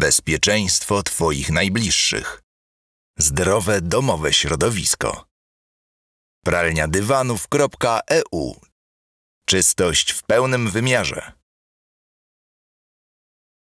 bezpieczeństwo Twoich najbliższych, zdrowe domowe środowisko, pralnia dywanów.eu, czystość w pełnym wymiarze.